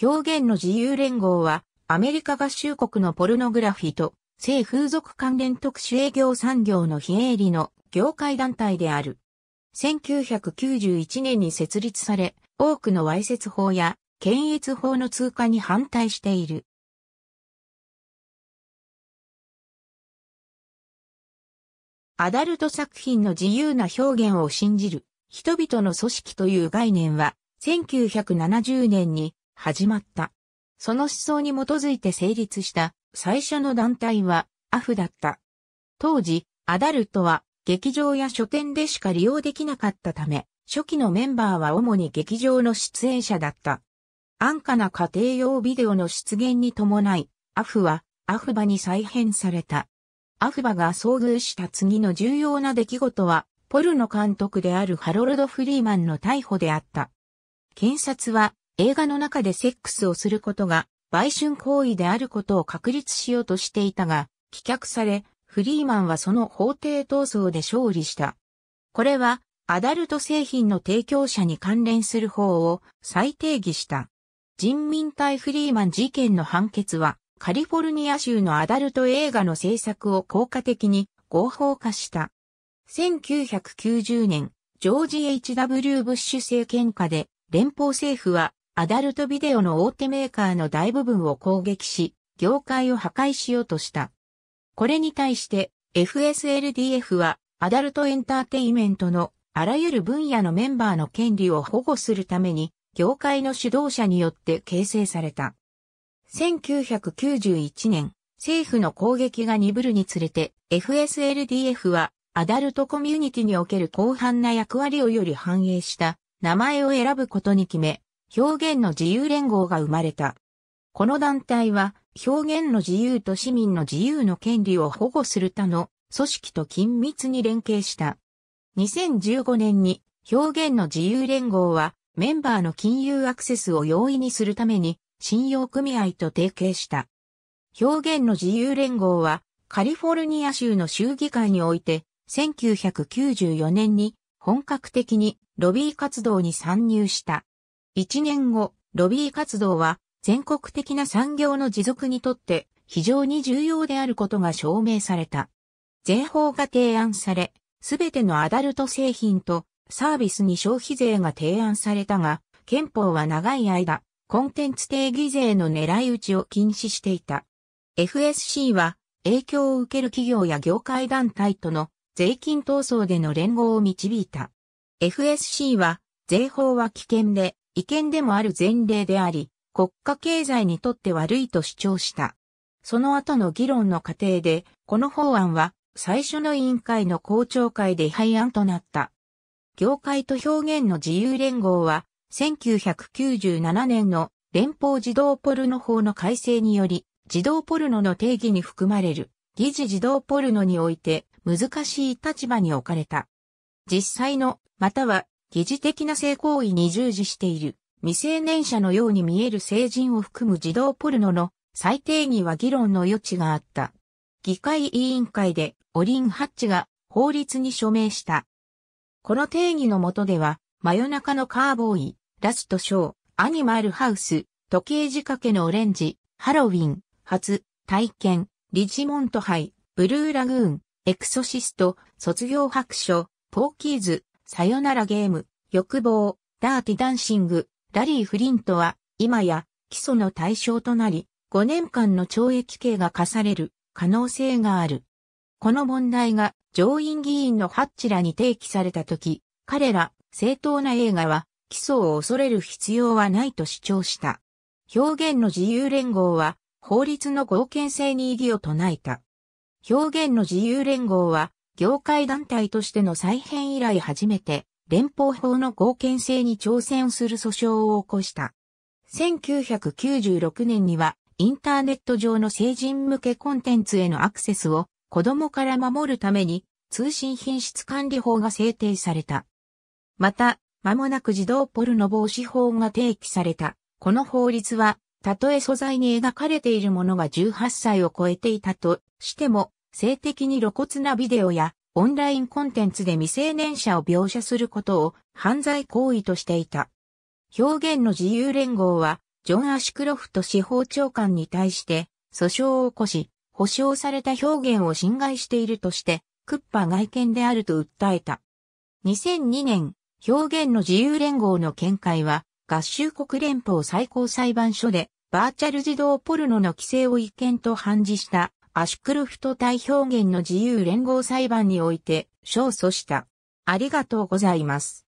表現の自由連合は、アメリカ合衆国のポルノグラフィと、性風俗関連特殊営業産業の非営利の業界団体である。1991年に設立され、多くの歪説法や検閲法の通過に反対している。アダルト作品の自由な表現を信じる人々の組織という概念は1970年に始まった。その思想に基づいて成立した最初の団体はアフだった。当時、アダルトは劇場や書店でしか利用できなかったため、初期のメンバーは主に劇場の出演者だった。安価な家庭用ビデオの出現に伴い、アフはアフバに再編された。アフバが遭遇した次の重要な出来事は、ポルの監督であるハロルド・フリーマンの逮捕であった。検察は映画の中でセックスをすることが売春行為であることを確立しようとしていたが、棄却され、フリーマンはその法廷闘争で勝利した。これは、アダルト製品の提供者に関連する法を再定義した。人民対フリーマン事件の判決は、カリフォルニア州のアダルト映画の制作を効果的に合法化した。1990年、ジョージ H.W. ブッシュ政権下で、連邦政府はアダルトビデオの大手メーカーの大部分を攻撃し、業界を破壊しようとした。これに対して FSLDF はアダルトエンターテイメントのあらゆる分野のメンバーの権利を保護するために業界の主導者によって形成された。1991年、政府の攻撃が鈍るにつれて FSLDF はアダルトコミュニティにおける広範な役割をより反映した名前を選ぶことに決め、表現の自由連合が生まれた。この団体は、表現の自由と市民の自由の権利を保護する他の組織と緊密に連携した。2015年に表現の自由連合はメンバーの金融アクセスを容易にするために信用組合と提携した。表現の自由連合はカリフォルニア州の州議会において1994年に本格的にロビー活動に参入した。1年後、ロビー活動は全国的な産業の持続にとって非常に重要であることが証明された。税法が提案され、すべてのアダルト製品とサービスに消費税が提案されたが、憲法は長い間、コンテンツ定義税の狙い撃ちを禁止していた。FSC は影響を受ける企業や業界団体との税金闘争での連合を導いた。FSC は税法は危険で違憲でもある前例であり、国家経済にとって悪いと主張した。その後の議論の過程で、この法案は最初の委員会の公聴会で廃案となった。業界と表現の自由連合は、1997年の連邦児童ポルノ法の改正により、児童ポルノの定義に含まれる、疑似児童ポルノにおいて難しい立場に置かれた。実際の、または疑似的な性行為に従事している、未成年者のように見える成人を含む児童ポルノの再定義は議論の余地があった。議会委員会でオリン・ハッチが法律に署名した。この定義の下では、真夜中のカーボーイ、ラストショー、アニマルハウス、時計仕掛けのオレンジ、ハロウィン、初、体験、リジモント杯、ブルーラグーン、エクソシスト、卒業白書、ポーキーズ、さよならゲーム、欲望、ダーティダンシング、ラリー・フリントは、今や、起訴の対象となり、5年間の懲役刑が課される可能性がある。この問題が上院議員のハッチらに提起されたとき、彼ら正当な映画は起訴を恐れる必要はないと主張した。表現の自由連合は法律の合憲性に異議を唱えた。表現の自由連合は業界団体としての再編以来初めて、連邦法の合憲性に挑戦する訴訟を起こした。1996年には、インターネット上の成人向けコンテンツへのアクセスを子供から守るために通信品質管理法が制定された。また、間もなく児童ポルノ防止法が提起された。この法律は、たとえ素材に描かれているものが18歳を超えていたとしても、性的に露骨なビデオやオンラインコンテンツで未成年者を描写することを犯罪行為としていた。表現の自由連合は、ジョン・アシクロフト司法長官に対して、訴訟を起こし、保障された表現を侵害しているとして、クッパ外見であると訴えた。2002年、表現の自由連合の見解は、合衆国連邦最高裁判所で、バーチャル児童ポルノの規制を違憲と判示したアシュクルフト対表現の自由連合裁判において、勝訴した。ありがとうございます。